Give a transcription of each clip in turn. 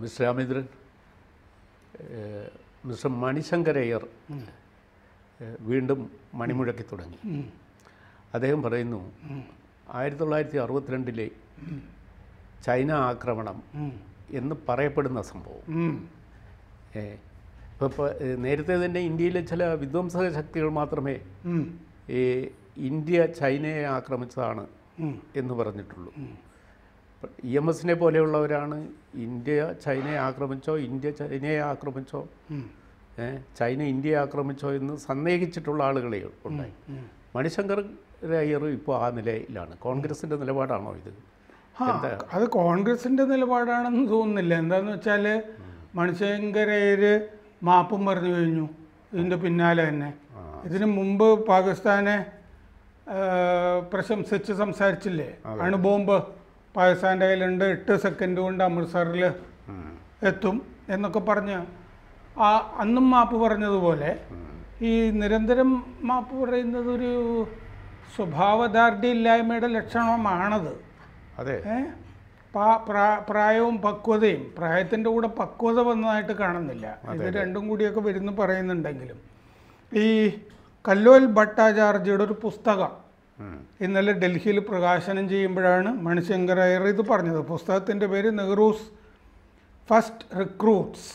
miss Ramendran mister മണിശങ്കരയ്യർ വീണ്ടും മണിമുഴക്കി തുടങ്ങി അദ്ദേഹം പറയുന്നു ആയിരത്തി തൊള്ളായിരത്തി അറുപത്തിരണ്ടിലെ ചൈന ആക്രമണം എന്ന് പറയപ്പെടുന്ന സംഭവം ഇപ്പോൾ നേരത്തെ തന്നെ ഇന്ത്യയിലെ ചില വിധ്വംസക ശക്തികൾ മാത്രമേ ഇന്ത്യ ചൈനയെ ആക്രമിച്ചതാണ് എന്ന് പറഞ്ഞിട്ടുള്ളൂ ഇ എം എസിനെ പോലെയുള്ളവരാണ് ഇന്ത്യ ചൈനയെ ആക്രമിച്ചോ ഇന്ത്യ ചൈനയെ ആക്രമിച്ചോ ചൈന ഇന്ത്യയെ ആക്രമിച്ചോ എന്ന് സന്ദേഹിച്ചിട്ടുള്ള ആളുകളെ ഉണ്ടായി മണിശങ്കർ അയ്യർ ഇപ്പോൾ ആ നിലയിലാണ് കോൺഗ്രസിൻ്റെ നിലപാടാണോ ഇത് അത് കോൺഗ്രസിൻ്റെ നിലപാടാണെന്ന് തോന്നുന്നില്ല എന്താണെന്ന് വെച്ചാൽ മണിശങ്കർ അയ്യർ മാപ്പും പറഞ്ഞു കഴിഞ്ഞു ഇതിൻ്റെ പിന്നാലെ തന്നെ ഇതിനു മുമ്പ് പാകിസ്ഥാനെ പ്രശംസിച്ച് സംസാരിച്ചില്ലേ അണുബോംബ് പായസാൻ്റെ കയ്യിലുണ്ട് എട്ട് സെക്കൻഡ് കൊണ്ട് അമൃത്സറിൽ എത്തും എന്നൊക്കെ പറഞ്ഞ് ആ അന്നും മാപ്പ് പറഞ്ഞതുപോലെ ഈ നിരന്തരം മാപ്പ് പറയുന്നത് ഒരു സ്വഭാവദാർഢ്യമില്ലായ്മയുടെ ലക്ഷണമാണത് അതെ പ്രായവും പക്വതയും പ്രായത്തിൻ്റെ കൂടെ പക്വത വന്നതായിട്ട് കാണുന്നില്ല ഇത് രണ്ടും കൂടിയൊക്കെ വരുന്നു പറയുന്നുണ്ടെങ്കിലും ഈ കല്ലോൽ ഭട്ടാചാർജിയുടെ ഒരു പുസ്തകം ഇന്നലെ ഡൽഹിയിൽ പ്രകാശനം ചെയ്യുമ്പോഴാണ് മണിശങ്കർ അയ്യർ ഇത് പറഞ്ഞത് പുസ്തകത്തിൻ്റെ പേര് Nehru's first recruits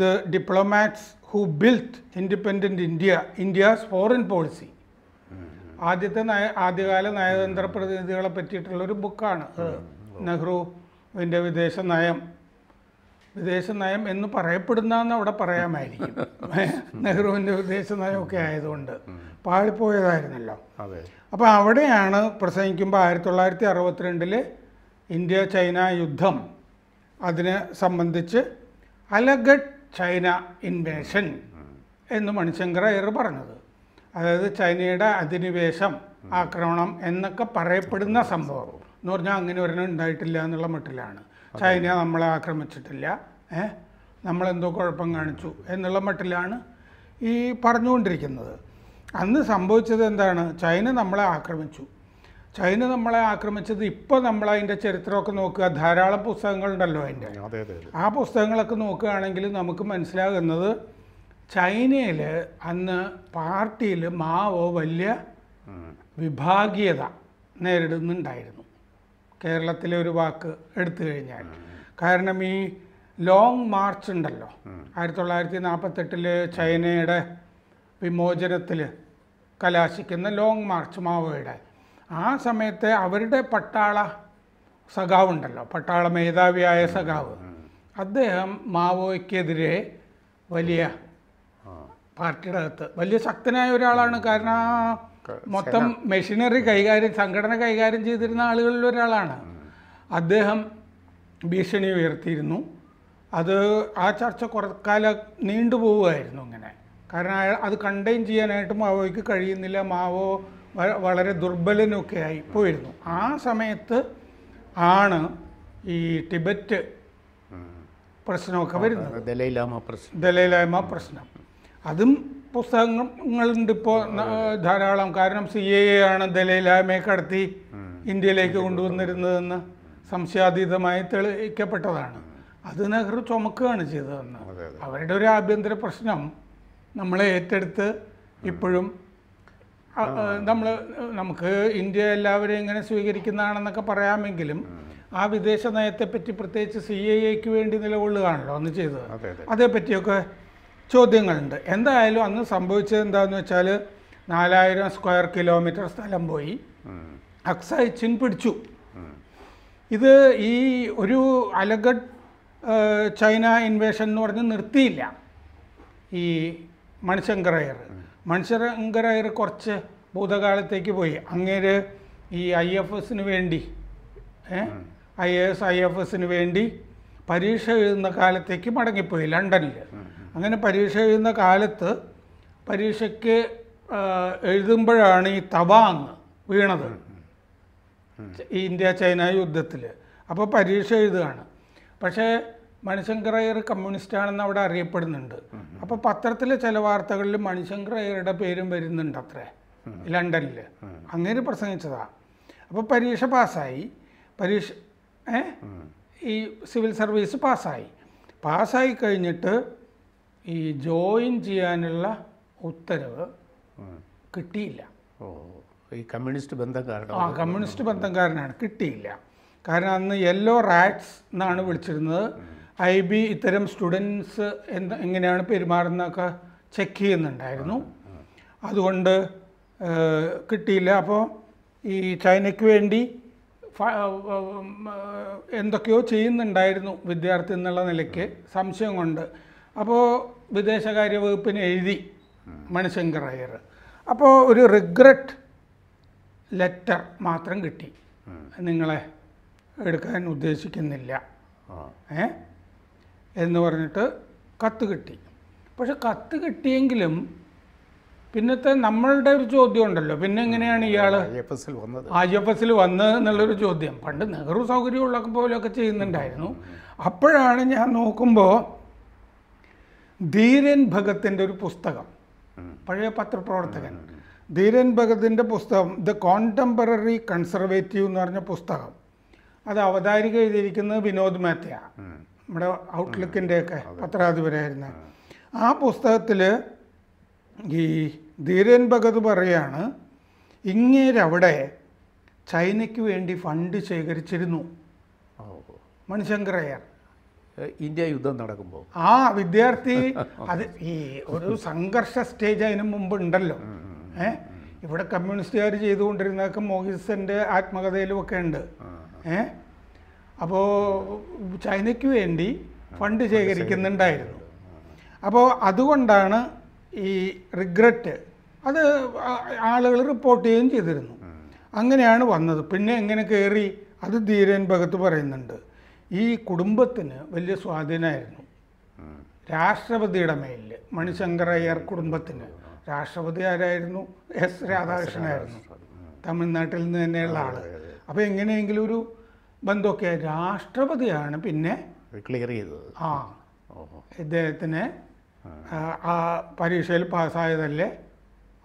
the diplomats who built independent India India's foreign policy ആദ്യത്തെ നയ ആദ്യകാല നയതന്ത്ര പ്രതിനിധികളെ പറ്റിയിട്ടുള്ളൊരു ബുക്കാണ് നെഹ്റുവിൻ്റെ വിദേശ നയം വിദേശ നയം എന്ന് പറയപ്പെടുന്ന അവിടെ പറയാമായിരിക്കും നെഹ്റുവിൻ്റെ വിദേശ ഒക്കെ ആയതുകൊണ്ട് പാളിപ്പോയതായിരുന്നല്ലോ അപ്പോൾ അവിടെയാണ് പ്രസംഗിക്കുമ്പോൾ ആയിരത്തി തൊള്ളായിരത്തി അറുപത്തിരണ്ടിലെ ഇന്ത്യ ചൈന യുദ്ധം അതിനെ സംബന്ധിച്ച് അലഗഡ് ചൈന ഇൻവേഷൻ എന്ന് മണിശങ്കർ അയ്യർ പറഞ്ഞത് അതായത് ചൈനയുടെ അധിനിവേശം ആക്രമണം എന്നൊക്കെ പറയപ്പെടുന്ന സംഭവം എന്ന് പറഞ്ഞാൽ അങ്ങനെ ഒരെണ്ണം ഉണ്ടായിട്ടില്ല എന്നുള്ള മട്ടിലാണ് ചൈന നമ്മളെ ആക്രമിച്ചിട്ടില്ല ഏ നമ്മളെന്തോ കുഴപ്പം കാണിച്ചു എന്നുള്ള മട്ടിലാണ് ഈ പറഞ്ഞുകൊണ്ടിരിക്കുന്നത് അന്ന് സംഭവിച്ചത് എന്താണ് ചൈന നമ്മളെ ആക്രമിച്ചു ചൈന നമ്മളെ ആക്രമിച്ചത് ഇപ്പോൾ നമ്മൾ അതിൻ്റെ ചരിത്രമൊക്കെ നോക്കുക ധാരാളം പുസ്തകങ്ങളുണ്ടല്ലോ അതിൻ്റെ ആ പുസ്തകങ്ങളൊക്കെ നോക്കുകയാണെങ്കിൽ നമുക്ക് മനസ്സിലാകുന്നത് ചൈനയിൽ അന്ന് പാർട്ടിയിൽ മാവോ വലിയ വിഭാഗീയത നേരിടുന്നുണ്ടായിരുന്നു കേരളത്തിലെ ഒരു വാക്ക് എടുത്തു കഴിഞ്ഞാൽ കാരണം ഈ ലോങ് മാർച്ച് ഉണ്ടല്ലോ ആയിരത്തി തൊള്ളായിരത്തി നാൽപ്പത്തെട്ടില് ചൈനയുടെ വിമോചനത്തിൽ കലാശിക്കുന്ന ലോങ് മാർച്ച് മാവോയുടെ ആ സമയത്തെ അവരുടെ പട്ടാള സഖാവുണ്ടല്ലോ പട്ടാള മേധാവിയായ സഖാവ് അദ്ദേഹം മാവോയ്ക്കെതിരെ വലിയ പാർട്ടിയുടെ അകത്ത് വലിയ ശക്തനായ ഒരാളാണ് കാരണം മൊത്തം മെഷീനറി കൈകാര്യം സംഘടന കൈകാര്യം ചെയ്തിരുന്ന ആളുകളിൽ ഒരാളാണ് അദ്ദേഹം ഭീഷണി ഉയർത്തിയിരുന്നു അത് ആ ചർച്ച കുറക്കാലം നീണ്ടു പോവുമായിരുന്നു ഇങ്ങനെ കാരണം അത് കണ്ടെയ്ൻ ചെയ്യാനായിട്ട് മാവോയ്ക്ക് കഴിയുന്നില്ല മാവോ വളരെ ദുർബലനൊക്കെ ആയി പോയിരുന്നു ആ സമയത്ത് ആണ് ഈ ടിബറ്റ് പ്രശ്നമൊക്കെ വരുന്നത് ദലൈലാമ പ്രശ്നം ദലൈലാമ പ്രശ്നം അതും പുസ്തകങ്ങളുണ്ട് ഇപ്പോൾ ധാരാളം കാരണം സി എ ആണ് ദലൈലാമയെ കടത്തി ഇന്ത്യയിലേക്ക് കൊണ്ടുവന്നിരുന്നതെന്ന് സംശയാതീതമായി തെളിയിക്കപ്പെട്ടതാണ് അത് നെഹ്റു ചുമക്കുകയാണ് ചെയ്തതെന്ന് അവരുടെ ഒരു ആഭ്യന്തര പ്രശ്നം നമ്മളെ ഏറ്റെടുത്ത് ഇപ്പോഴും നമ്മൾ നമുക്ക് ഇന്ത്യ എല്ലാവരെയും ഇങ്ങനെ സ്വീകരിക്കുന്നതാണെന്നൊക്കെ പറയാമെങ്കിലും ആ വിദേശ നയത്തെപ്പറ്റി പ്രത്യേകിച്ച് സി എ എക്ക് വേണ്ടി നിലകൊള്ളുകയാണല്ലോ അന്ന് ചെയ്തത് അതേപ്പറ്റിയൊക്കെ ചോദ്യങ്ങളുണ്ട് എന്തായാലും അന്ന് സംഭവിച്ചത് എന്താന്ന് വെച്ചാൽ നാലായിരം സ്ക്വയർ കിലോമീറ്റർ സ്ഥലം പോയി അക്സായ് ചിൻ പിടിച്ചു ഇത് ഈ ഒരു അലഗഡ് ചൈന ഇൻവേഷൻ എന്ന് പറഞ്ഞ് നിർത്തിയില്ല ഈ മണിശങ്കർ അയ്യർ കുറച്ച് ഭൂതകാലത്തേക്ക് പോയി അങ്ങേര് ഈ ഐ എഫ് എസിന് വേണ്ടി ഐ എസ് ഐ എഫ് എസിന് വേണ്ടി പരീക്ഷ എഴുതുന്ന കാലത്തേക്ക് മടങ്ങിപ്പോയി ലണ്ടനിൽ അങ്ങനെ പരീക്ഷ എഴുതുന്ന കാലത്ത് പരീക്ഷയ്ക്ക് എഴുതുമ്പോഴാണ് ഈ തവാങ് വീണത് ഈ ഇന്ത്യ ചൈന യുദ്ധത്തിൽ അപ്പോൾ പരീക്ഷ എഴുതുകയാണ് പക്ഷേ മണിശങ്കർ അയ്യർ കമ്മ്യൂണിസ്റ്റാണെന്ന് അവിടെ അറിയപ്പെടുന്നുണ്ട് അപ്പോൾ പത്രത്തിലെ ചില വാർത്തകളിൽ മണിശങ്കർ അയ്യരുടെ പേരും വരുന്നുണ്ട് അത്രേ ലണ്ടനിൽ അങ്ങനെ പ്രസംഗിച്ചതാണ് അപ്പോൾ പരീക്ഷ പാസ്സായി പരീക്ഷ ഈ സിവിൽ സർവീസ് പാസ്സായി പാസ്സായി കഴിഞ്ഞിട്ട് ഈ ജോയിൻ ചെയ്യാനുള്ള ഉത്തരവ് കിട്ടിയില്ല ഓ ഈ കമ്മ്യൂണിസ്റ്റ് ബന്ധക്കാരനാണ് ആ കമ്മ്യൂണിസ്റ്റ് ബന്ധം കിട്ടിയില്ല കാരണം അന്ന് യെല്ലോ റാറ്റ്സ് എന്നാണ് വിളിച്ചിരുന്നത് ഐ ബി ഇത്തരം സ്റ്റുഡൻസ് എന്ത് എങ്ങനെയാണ് പെരുമാറുന്നതൊക്കെ ചെക്ക് ചെയ്യുന്നുണ്ടായിരുന്നു അതുകൊണ്ട് കിട്ടിയില്ല അപ്പോൾ ഈ ചൈനയ്ക്ക് വേണ്ടി എന്തൊക്കെയോ ചെയ്യുന്നുണ്ടായിരുന്നു വിദ്യാർത്ഥി എന്നുള്ള നിലയ്ക്ക് സംശയം കൊണ്ട് അപ്പോൾ വിദേശകാര്യ വകുപ്പിന് എഴുതി മണിശങ്കർ അയ്യർ അപ്പോൾ ഒരു റിഗ്രറ്റ് ലെറ്റർ മാത്രം കിട്ടി നിങ്ങളെ എടുക്കാൻ ഉദ്ദേശിക്കുന്നില്ല ഏ എന്ന് പറഞ്ഞിട്ട് കത്ത് കിട്ടി പക്ഷെ കത്ത് കിട്ടിയെങ്കിലും പിന്നത്തെ നമ്മളുടെ ഒരു ചോദ്യം ഉണ്ടല്ലോ പിന്നെ എങ്ങനെയാണ് ഇയാൾ ഐ എഫ് എസിൽ വന്നത് എന്നുള്ളൊരു ചോദ്യം പണ്ട് നെഹ്റു സൗകര്യമുള്ള പോലെയൊക്കെ ചെയ്യുന്നുണ്ടായിരുന്നു അപ്പോഴാണ് ഞാൻ നോക്കുമ്പോൾ ധീരൻ ഭഗത്തിൻ്റെ ഒരു പുസ്തകം പഴയ പത്രപ്രവർത്തകൻ ധീരൻ ഭഗത്തിൻ്റെ പുസ്തകം ദ കോണ്ടംപററി കൺസർവേറ്റീവ് എന്ന് പറഞ്ഞ പുസ്തകം അത് അവതാരിക എഴുതിയിരിക്കുന്നത് വിനോദ് മേത്തയ നമ്മുടെ ഒക്കെ പത്രാധിപരായിരുന്ന ആ പുസ്തകത്തിൽ ഈ ധീരൻ ഭഗത് പറയാണ് ഇങ്ങേരവിടെ ചൈനയ്ക്ക് വേണ്ടി ഫണ്ട് ശേഖരിച്ചിരുന്നു മണിശങ്കർ ഇന്ത്യ യുദ്ധം നടക്കുമ്പോൾ ആ വിദ്യാർത്ഥി അത് ഈ ഒരു സംഘർഷ സ്റ്റേജ് അതിന് മുമ്പ് ഉണ്ടല്ലോ ഏ ഇവിടെ കമ്മ്യൂണിസ്റ്റുകാർ ചെയ്തുകൊണ്ടിരുന്നതൊക്കെ മോഹിസന്റെ ആത്മകഥയിലും ഒക്കെ ഉണ്ട് ഏ അപ്പോ ചൈനയ്ക്ക് വേണ്ടി ഫണ്ട് ശേഖരിക്കുന്നുണ്ടായിരുന്നു അപ്പോൾ അതുകൊണ്ടാണ് ഈ റിഗ്രറ്റ് അത് ആളുകൾ റിപ്പോർട്ട് ചെയ്യുകയും ചെയ്തിരുന്നു അങ്ങനെയാണ് വന്നത് പിന്നെ എങ്ങനെ കയറി അത് ധീരൻ ഭഗത്ത് പറയുന്നുണ്ട് ഈ കുടുംബത്തിന് വലിയ സ്വാധീനമായിരുന്നു രാഷ്ട്രപതിയുടെ മേലിൽ മണിശങ്കർ അയ്യർ കുടുംബത്തിന് രാഷ്ട്രപതി ആരായിരുന്നു എസ് രാധാകൃഷ്ണനായിരുന്നു തമിഴ്നാട്ടിൽ നിന്ന് തന്നെയുള്ള ആള് അപ്പോൾ എങ്ങനെയെങ്കിലും ഒരു ബന്ധമൊക്കെ രാഷ്ട്രപതിയാണ് പിന്നെ ക്ലിയർ ചെയ്തത് ആ ഇദ്ദേഹത്തിന് ആ പരീക്ഷയിൽ പാസ്സായതല്ലേ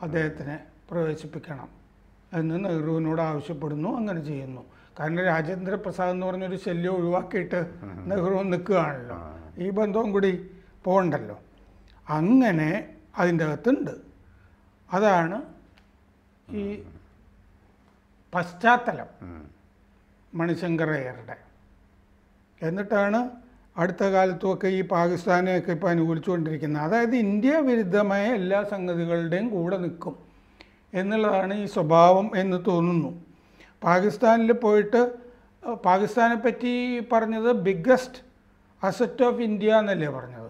അദ്ദേഹത്തിനെ പ്രവേശിപ്പിക്കണം എന്ന് നെഹ്റുവിനോട് ആവശ്യപ്പെടുന്നു അങ്ങനെ ചെയ്യുന്നു കാരണം രാജേന്ദ്ര പ്രസാദ് എന്ന് പറഞ്ഞൊരു ശല്യം ഒഴിവാക്കിയിട്ട് നെഹ്റു നിൽക്കുകയാണല്ലോ ഈ ബന്ധവും കൂടി പോകണ്ടല്ലോ അങ്ങനെ അതിൻ്റെ അകത്തുണ്ട് അതാണ് ഈ പശ്ചാത്തലം മണിശങ്കർ എന്നിട്ടാണ് അടുത്ത കാലത്തുമൊക്കെ ഈ പാകിസ്ഥാനെയൊക്കെ ഇപ്പോൾ അനുകൂലിച്ചുകൊണ്ടിരിക്കുന്നത് അതായത് ഇന്ത്യ വിരുദ്ധമായ എല്ലാ സംഗതികളുടെയും കൂടെ നിൽക്കും എന്നുള്ളതാണ് ഈ സ്വഭാവം എന്ന് തോന്നുന്നു പാകിസ്ഥാനിൽ പോയിട്ട് പാകിസ്ഥാനെ പറ്റി പറഞ്ഞത് ബിഗ്ഗസ്റ്റ് അസറ്റ് ഓഫ് ഇന്ത്യ എന്നല്ലേ പറഞ്ഞത്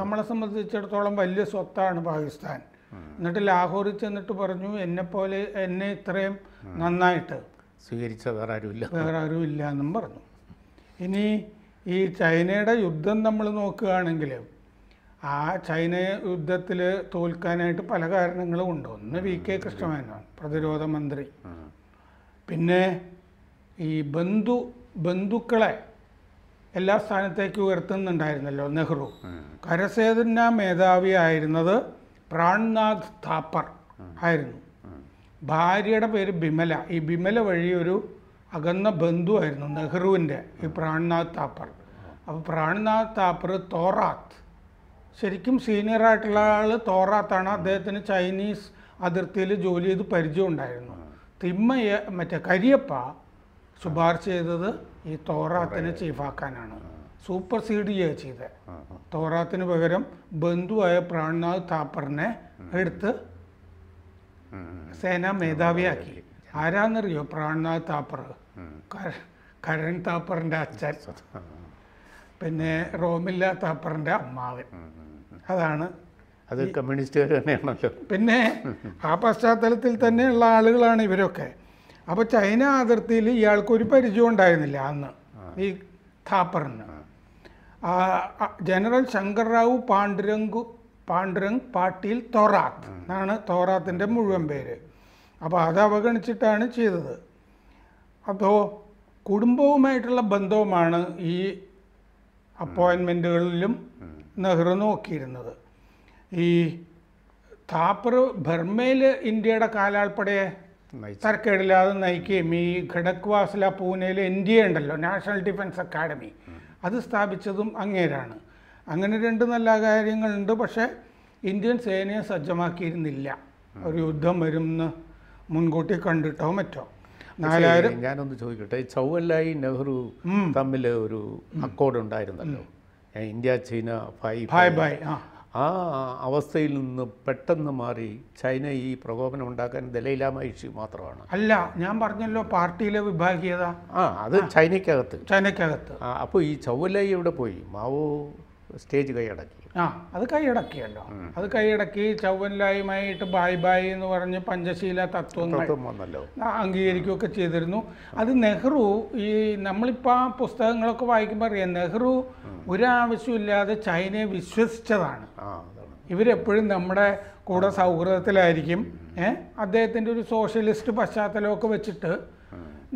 നമ്മളെ സംബന്ധിച്ചിടത്തോളം വലിയ സ്വത്താണ് പാകിസ്ഥാൻ എന്നിട്ട് ലാഹോറിൽ ചെന്നിട്ട് പറഞ്ഞു എന്നെ പോലെ എന്നെ ഇത്രയും നന്നായിട്ട് സ്വീകരിച്ച വേറെ ആരുമില്ല വേറെ ആരുമില്ല എന്നും പറഞ്ഞു ഇനി ഈ ചൈനയുടെ യുദ്ധം നമ്മൾ നോക്കുകയാണെങ്കിൽ ആ ചൈന യുദ്ധത്തിൽ തോൽക്കാനായിട്ട് പല കാരണങ്ങളും ഉണ്ട് ഒന്ന് വി കെ കൃഷ്ണമേനോൻ പ്രതിരോധ മന്ത്രി പിന്നെ ഈ ബന്ധു ബന്ധുക്കളെ എല്ലാ സ്ഥാനത്തേക്ക് ഉയർത്തുന്നുണ്ടായിരുന്നല്ലോ നെഹ്റു കരസേനാ മേധാവി ആയിരുന്നത് പ്രാൺനാഥ് താപ്പർ ആയിരുന്നു ഭാര്യയുടെ പേര് ബിമല ഈ ബിമല വഴി ഒരു അകന്ന ബന്ധുവായിരുന്നു നെഹ്റുവിൻ്റെ ഈ പ്രാൺനാഥ് താപ്പർ അപ്പോൾ പ്രാൺനാഥ് താപ്പർ തോറാത്ത് ശരിക്കും സീനിയറായിട്ടുള്ള ആൾ തോറാത്താണ് അദ്ദേഹത്തിന് ചൈനീസ് അതിർത്തിയിൽ ജോലി ചെയ്ത് പരിചയം ഉണ്ടായിരുന്നു തിമ്മയെ മറ്റേ കരിയപ്പ ശുപാർശ ചെയ്തത് ഈ തോറാത്തിനെ ചീഫാക്കാനാണ് സൂപ്പർ സീഡ് ചെയ്യുക ചെയ്തത് തോറാത്തിന് പകരം ബന്ധുവായ പ്രാണനാഥ് താപ്പറിനെ എടുത്ത് സേനാ മേധാവിയാക്കി ആരാന്നറിയോ പ്രാണനാഥ് താപ്പർ കരൺ താപ്പറിന്റെ അച്ഛൻ പിന്നെ റോമില്ല താപ്പറിന്റെ അമ്മാവൻ അതാണ് അത് കമ്മ്യൂണിസ്റ്റുകാർ തന്നെയാണല്ലോ പിന്നെ ആ പശ്ചാത്തലത്തിൽ തന്നെയുള്ള ആളുകളാണ് ഇവരൊക്കെ അപ്പോൾ ചൈന അതിർത്തിയിൽ ഒരു പരിചയം ഉണ്ടായിരുന്നില്ല അന്ന് ഈ ഥാപ്പറിന് ജനറൽ ശങ്കർ റാവു പാണ്ഡുരംഗു പാണ്ഡുരംഗ് പാട്ടീൽ തോറാത്ത് എന്നാണ് തോറാത്തിൻ്റെ മുഴുവൻ പേര് അപ്പോൾ അത് അവഗണിച്ചിട്ടാണ് ചെയ്തത് അപ്പോൾ കുടുംബവുമായിട്ടുള്ള ബന്ധവുമാണ് ഈ അപ്പോയിൻമെൻറ്റുകളിലും നെഹ്റു നോക്കിയിരുന്നത് ഈ താപ്പർ ബർമയിൽ ഇന്ത്യയുടെ കാലാൾപ്പടയെ തരക്കേടില്ലാതെ നയിക്കുകയും ഈ ഖഡക്വാസ്ല പൂനെയിൽ ഇന്ത്യ ഉണ്ടല്ലോ നാഷണൽ ഡിഫൻസ് അക്കാഡമി അത് സ്ഥാപിച്ചതും അങ്ങേരാണ് അങ്ങനെ രണ്ട് നല്ല കാര്യങ്ങളുണ്ട് പക്ഷേ ഇന്ത്യൻ സേനയെ സജ്ജമാക്കിയിരുന്നില്ല ഒരു യുദ്ധം വരുമെന്ന് മുൻകൂട്ടി കണ്ടിട്ടോ മറ്റോ നാലായിരം ഞാനൊന്ന് ചോദിക്കട്ടെ ചൗവല്ലായി നെഹ്റു തമ്മിൽ ഒരു അക്കോർഡ് ഉണ്ടായിരുന്നല്ലോ ഇന്ത്യ ചൈന ഫൈ ഫൈ ബൈ ആ അവസ്ഥയിൽ നിന്ന് പെട്ടെന്ന് മാറി ചൈന ഈ പ്രകോപനം ഉണ്ടാക്കാൻ ദലൈലാമ ഇഷ്യൂ മാത്രമാണ് അല്ല ഞാൻ പറഞ്ഞല്ലോ പാർട്ടിയിലെ വിഭാഗീയത ആ അത് ചൈനയ്ക്കകത്ത് ചൈനയ്ക്കകത്ത് അപ്പോൾ ഈ ചൗവല എവിടെ പോയി മാവോ സ്റ്റേജ് കൈയടക്കി ആ അത് കൈയടക്കിയല്ലോ അത് കൈയടക്കി ചൗവൻലായ്മയായിട്ട് ബായ് ബായ് എന്ന് പറഞ്ഞ് പഞ്ചശീല തത്വങ്ങൾ അംഗീകരിക്കുകയൊക്കെ ചെയ്തിരുന്നു അത് നെഹ്റു ഈ നമ്മളിപ്പോൾ ആ പുസ്തകങ്ങളൊക്കെ വായിക്കുമ്പോൾ അറിയാം നെഹ്റു ഒരാവശ്യമില്ലാതെ ചൈനയെ വിശ്വസിച്ചതാണ് ഇവരെപ്പോഴും നമ്മുടെ കൂടെ സൗഹൃദത്തിലായിരിക്കും ഏഹ് അദ്ദേഹത്തിൻ്റെ ഒരു സോഷ്യലിസ്റ്റ് പശ്ചാത്തലമൊക്കെ വെച്ചിട്ട്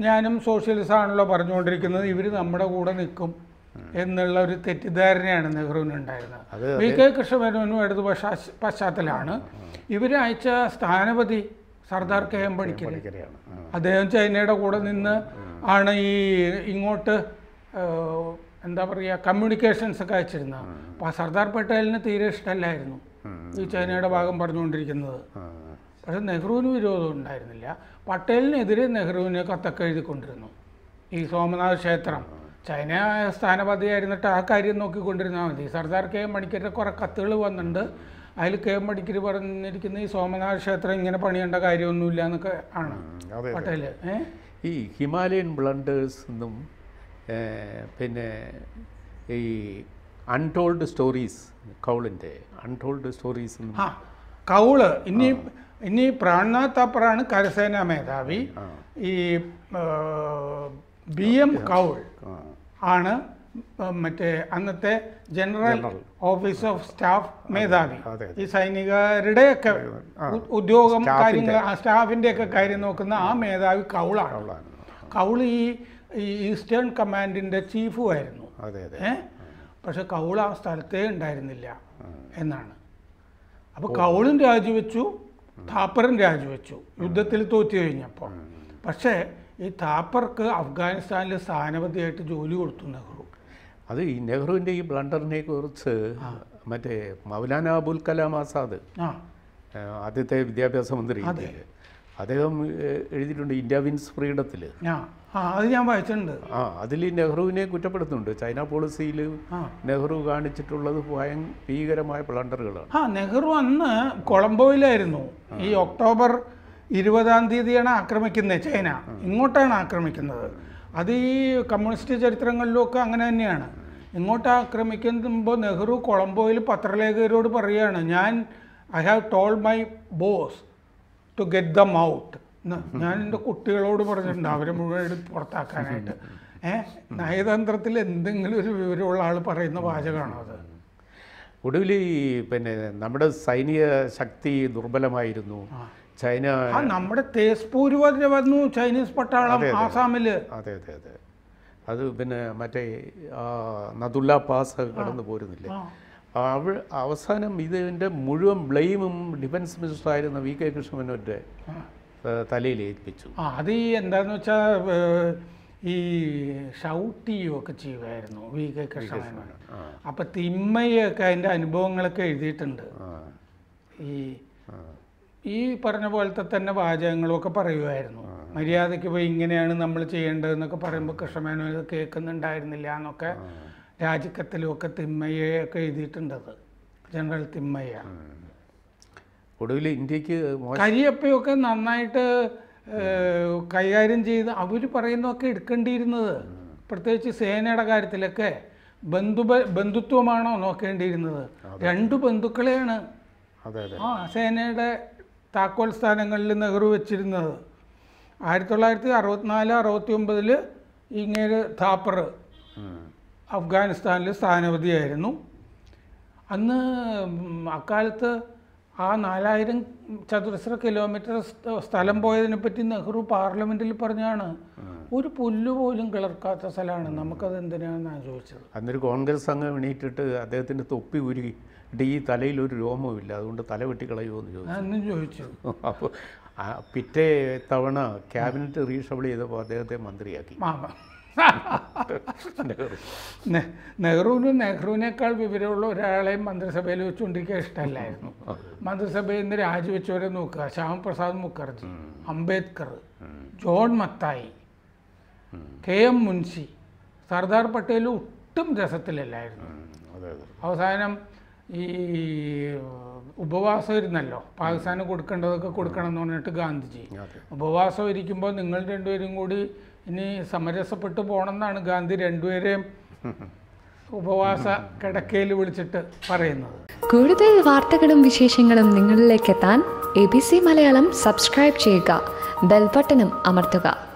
ഞാനും സോഷ്യലിസ്റ്റ് ആണല്ലോ പറഞ്ഞുകൊണ്ടിരിക്കുന്നത് ഇവർ നമ്മുടെ കൂടെ നിൽക്കും എന്നുള്ള ഒരു തെറ്റിദ്ധാരണയാണ് നെഹ്റുവിനുണ്ടായിരുന്നത് വി കെ കൃഷ്ണമേനോനും ഇടതു പശ്ചാത്തലമാണ് ഇവർ അയച്ച സ്ഥാനപതി സർദാർ കെ എം പണിക്കർ അദ്ദേഹം ചൈനയുടെ കൂടെ നിന്ന് ആണ് ഈ ഇങ്ങോട്ട് എന്താ പറയുക കമ്മ്യൂണിക്കേഷൻസ് ഒക്കെ അയച്ചിരുന്നത് അപ്പോൾ സർദാർ പട്ടേലിന് തീരെ ഇഷ്ടമല്ലായിരുന്നു ഈ ചൈനയുടെ ഭാഗം പറഞ്ഞുകൊണ്ടിരിക്കുന്നത് പക്ഷെ നെഹ്റുവിന് വിരോധം ഉണ്ടായിരുന്നില്ല പട്ടേലിനെതിരെ നെഹ്റുവിന് കത്തൊക്കെ എഴുതിക്കൊണ്ടിരുന്നു ഈ സോമനാഥ് ക്ഷേത്രം ചൈന സ്ഥാനപതിയായിരുന്നിട്ട് ആ കാര്യം നോക്കിക്കൊണ്ടിരുന്നാൽ മതി സർദാർ കെ മണിക്കരുടെ കുറേ കത്തുകൾ വന്നിട്ടുണ്ട് അതിൽ കെ മണിക്കര് പറഞ്ഞിരിക്കുന്ന ഈ സോമനാഥ ക്ഷേത്രം ഇങ്ങനെ പണിയേണ്ട കാര്യമൊന്നുമില്ല എന്നൊക്കെ ആണ് പട്ടേല് ഈ ഹിമാലയൻ ബ്ലണ്ടേഴ്സ് എന്നും പിന്നെ ഈ അൺടോൾഡ് സ്റ്റോറീസ് കൗളിൻ്റെ അൺടോൾഡ് സ്റ്റോറീസ് ആ കൗള് ഇനി ഇനി പ്രാണനാഥ് താപ്പറാണ് കരസേനാ മേധാവി ഈ ബി എം കൗൾ ആണ് മറ്റേ അന്നത്തെ ജനറൽ ഓഫീസ് ഓഫ് സ്റ്റാഫ് മേധാവി ഈ സൈനികരുടെ ഒക്കെ ഉദ്യോഗം കാര്യങ്ങൾ സ്റ്റാഫിന്റെ ഒക്കെ കാര്യം നോക്കുന്ന ആ മേധാവി കൗളാണ് കൗൾ ഈ ഈസ്റ്റേൺ കമാൻഡിന്റെ ചീഫുമായിരുന്നു ഏ പക്ഷെ കൗൾ ആ സ്ഥലത്തേ ഉണ്ടായിരുന്നില്ല എന്നാണ് അപ്പോൾ കൗളും രാജിവെച്ചു താപ്പറും രാജിവെച്ചു യുദ്ധത്തിൽ തോറ്റു കഴിഞ്ഞപ്പോൾ പക്ഷേ ഈ താപ്പർക്ക് അഫ്ഗാനിസ്ഥാനിൽ സ്ഥാനപതിയായിട്ട് ജോലി കൊടുത്തു നെഹ്റു അത് ഈ നെഹ്റുവിൻ്റെ ഈ ബ്ലണ്ടറിനെ കുറിച്ച് മറ്റേ മൗലാന അബുൽ കലാം ആസാദ് ആദ്യത്തെ വിദ്യാഭ്യാസ മന്ത്രി അദ്ദേഹം എഴുതിയിട്ടുണ്ട് ഇന്ത്യ വിൻസ് ഫ്രീഡത്തിൽ അത് ഞാൻ വായിച്ചിട്ടുണ്ട് ആ അതിൽ നെഹ്റുവിനെ കുറ്റപ്പെടുത്തുന്നുണ്ട് ചൈന പോളിസിയിൽ നെഹ്റു കാണിച്ചിട്ടുള്ളത് ഭീകരമായ പ്ലണ്ടറുകളാണ് ആ നെഹ്റു അന്ന് കൊളംബോയിലായിരുന്നു ഈ ഒക്ടോബർ ഇരുപതാം തീയതിയാണ് ആക്രമിക്കുന്നത് ചൈന ഇങ്ങോട്ടാണ് ആക്രമിക്കുന്നത് അത് ഈ കമ്മ്യൂണിസ്റ്റ് ചരിത്രങ്ങളിലൊക്കെ അങ്ങനെ തന്നെയാണ് ഇങ്ങോട്ട് ആക്രമിക്കുമ്പോൾ നെഹ്റു കൊളംബോയിൽ പത്രലേഖകരോട് പറയുകയാണ് ഞാൻ I have told my boss to get them out ഞാൻ എൻ്റെ കുട്ടികളോട് പറഞ്ഞിട്ടുണ്ട് അവരെ മുഴുവൻ പുറത്താക്കാനായിട്ട് ഏഹ് നയതന്ത്രത്തിൽ എന്തെങ്കിലും ഒരു വിവരമുള്ള ആൾ പറയുന്ന വാചകമാണോ അത് ഒടുവിൽ പിന്നെ നമ്മുടെ സൈനിക ശക്തി ദുർബലമായിരുന്നു ചൈന നമ്മുടെ തേസ്പൂർ വരെ വന്നു ചൈനീസ് പട്ടാളം ആസാമിൽ അതെ അതെ അതെ അത് പിന്നെ മറ്റേ നദുല്ല പാസ് കടന്നു പോരുന്നില്ലേ അവ അവസാനം ഇതിൻ്റെ മുഴുവൻ ബ്ലെയിമും ഡിഫൻസ് മിനിസ്റ്റർ ആയിരുന്ന വി കെ കൃഷ്ണമേനോൻ്റെ തലയിൽ ഏൽപ്പിച്ചു അത് ഈ എന്താണെന്ന് വെച്ചാൽ ഈ ഷൗട്ട് ചെയ്യുകയൊക്കെ ചെയ്യുമായിരുന്നു വി കെ കൃഷ്ണമേനോൻ അപ്പം തിമ്മയൊക്കെ അതിൻ്റെ അനുഭവങ്ങളൊക്കെ എഴുതിയിട്ടുണ്ട് ഈ ഈ പറഞ്ഞ പോലത്തെ തന്നെ വാചകങ്ങളൊക്കെ പറയുമായിരുന്നു മര്യാദയ്ക്ക് പോയി ഇങ്ങനെയാണ് നമ്മൾ ചെയ്യേണ്ടതെന്നൊക്കെ പറയുമ്പോൾ കൃഷ്ണമേനോ ഇത് കേൾക്കുന്നുണ്ടായിരുന്നില്ല എന്നൊക്കെ രാജിക്കത്തിലുമൊക്കെ ഒക്കെ എഴുതിയിട്ടുണ്ടത് ജനറൽ തിമ്മയ്യ ഒടുവിൽ ഇന്ത്യക്ക് കരിയപ്പയൊക്കെ നന്നായിട്ട് കൈകാര്യം ചെയ്ത് അവർ പറയുന്നതൊക്കെ എടുക്കേണ്ടിയിരുന്നത് പ്രത്യേകിച്ച് സേനയുടെ കാര്യത്തിലൊക്കെ ബന്ധു ബന്ധുത്വമാണോ നോക്കേണ്ടിയിരുന്നത് രണ്ടു ബന്ധുക്കളെയാണ് ആ സേനയുടെ താക്കോൽ സ്ഥാനങ്ങളിൽ നെഹ്റു വെച്ചിരുന്നത് ആയിരത്തി തൊള്ളായിരത്തി അറുപത്തിനാല് അറുപത്തി ഒമ്പതിൽ ഇങ്ങനെ ഥാപ്പർ അഫ്ഗാനിസ്ഥാനിൽ സ്ഥാനപതിയായിരുന്നു അന്ന് അക്കാലത്ത് ആ നാലായിരം ചതുരശ്ര കിലോമീറ്റർ സ്ഥലം പോയതിനെപ്പറ്റി നെഹ്റു പാർലമെന്റിൽ പറഞ്ഞാണ് ഒരു പുല്ലുപോലും പോലും കിളർക്കാത്ത സ്ഥലമാണ് നമുക്കത് എന്തിനാണെന്നാണ് ചോദിച്ചത് അന്നൊരു കോൺഗ്രസ് അംഗം എണീറ്റിട്ട് അദ്ദേഹത്തിന്റെ തൊപ്പി ഉരുകി എന്നിട്ട് ഈ തലയിൽ ഒരു രോമവുമില്ല അതുകൊണ്ട് തല വെട്ടിക്കളയുമോ എന്ന് ചോദിച്ചു ചോദിച്ചു അപ്പോൾ പിറ്റേ തവണ ക്യാബിനറ്റ് റീഷബിൾ ചെയ്തപ്പോൾ അദ്ദേഹത്തെ മന്ത്രിയാക്കി നെഹ്റുവിനും നെഹ്റുവിനേക്കാൾ വിവരമുള്ള ഒരാളെ മന്ത്രിസഭയിൽ വെച്ചുകൊണ്ടിരിക്കാൻ ഇഷ്ടമല്ലായിരുന്നു മന്ത്രിസഭയിൽ നിന്ന് രാജിവെച്ചവരെ നോക്കുക ശ്യാമപ്രസാദ് മുഖർജി അംബേദ്കർ ജോൺ മത്തായി കെ എം മുൻഷി സർദാർ പട്ടേൽ ഒട്ടും രസത്തിലല്ലായിരുന്നു അവസാനം ഈ ഉപവാസം ഇരുന്നല്ലോ പാകിസ്ഥാന് കൊടുക്കേണ്ടതൊക്കെ കൊടുക്കണം എന്ന് പറഞ്ഞിട്ട് ഗാന്ധിജി ഉപവാസം ഇരിക്കുമ്പോൾ നിങ്ങൾ രണ്ടുപേരും കൂടി ഇനി സമരസപ്പെട്ട് പോകണമെന്നാണ് ഗാന്ധി രണ്ടുപേരെയും ഉപവാസ കിടക്കയിൽ വിളിച്ചിട്ട് പറയുന്നത് കൂടുതൽ വാർത്തകളും വിശേഷങ്ങളും നിങ്ങളിലേക്ക് എത്താൻ A B C Malayalam subscribe ചെയ്യുക ബെൽബട്ടനും അമർത്തുക